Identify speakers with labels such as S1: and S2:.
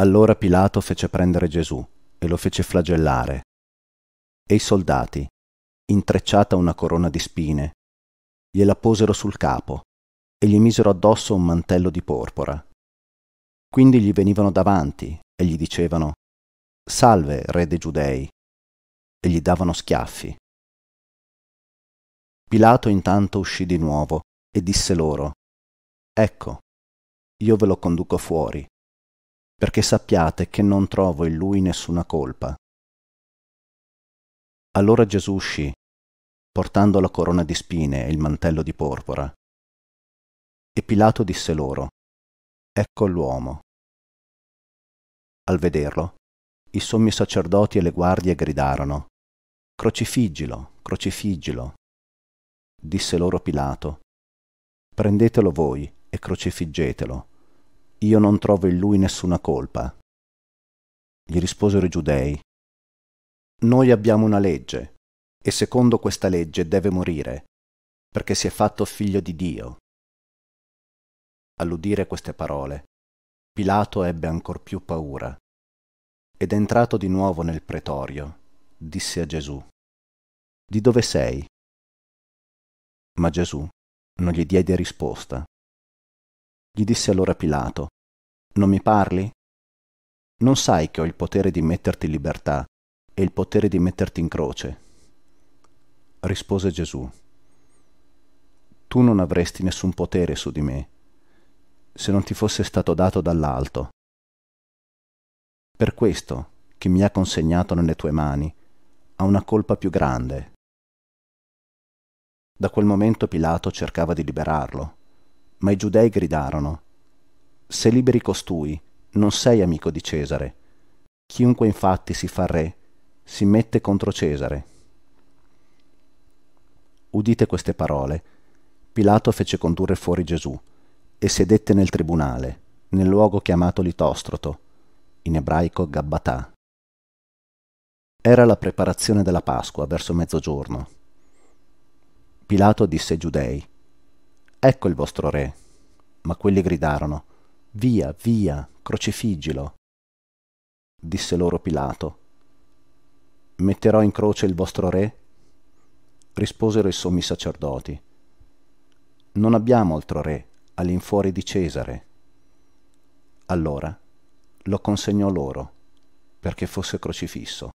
S1: Allora Pilato fece prendere Gesù e lo fece flagellare. E i soldati, intrecciata una corona di spine, gliela posero sul capo e gli misero addosso un mantello di porpora. Quindi gli venivano davanti e gli dicevano Salve, re dei giudei, e gli davano schiaffi.
S2: Pilato intanto uscì di nuovo e disse loro Ecco, io ve lo conduco fuori, perché sappiate che non trovo in lui nessuna colpa. Allora Gesù uscì portando la corona di spine e il mantello di porpora. E Pilato disse loro, Ecco l'uomo. Al
S1: vederlo, i sommi sacerdoti e le guardie gridarono, Crocifiggilo, crocifiggilo. Disse loro Pilato, Prendetelo voi e crocifiggetelo. Io non trovo in lui nessuna colpa. Gli risposero i giudei, Noi abbiamo una legge e secondo questa legge deve morire, perché si è fatto figlio di Dio. All'udire queste parole, Pilato ebbe ancor più paura, ed entrato di nuovo nel pretorio, disse a Gesù,
S2: Di dove sei? Ma Gesù non gli diede risposta.
S1: Gli disse allora Pilato, Non mi parli? Non sai che ho il potere di metterti in libertà e il potere di metterti in croce? rispose Gesù, tu non avresti nessun potere su di me, se non ti fosse stato dato dall'alto. Per questo chi mi ha consegnato nelle tue mani ha una colpa più grande. Da quel momento Pilato cercava di liberarlo, ma i giudei gridarono, Se liberi costui, non sei amico di Cesare. Chiunque infatti si fa re, si mette contro Cesare udite queste parole. Pilato fece condurre fuori Gesù e sedette nel tribunale, nel luogo chiamato Litostroto, in ebraico Gabbatà. Era la preparazione della Pasqua verso mezzogiorno. Pilato disse ai giudei, Ecco il vostro re. Ma quelli gridarono, Via, via, crocifiggilo. Disse loro Pilato, Metterò in croce il vostro re? risposero i sommi sacerdoti. Non abbiamo altro re all'infuori di Cesare. Allora lo consegnò loro perché fosse crocifisso.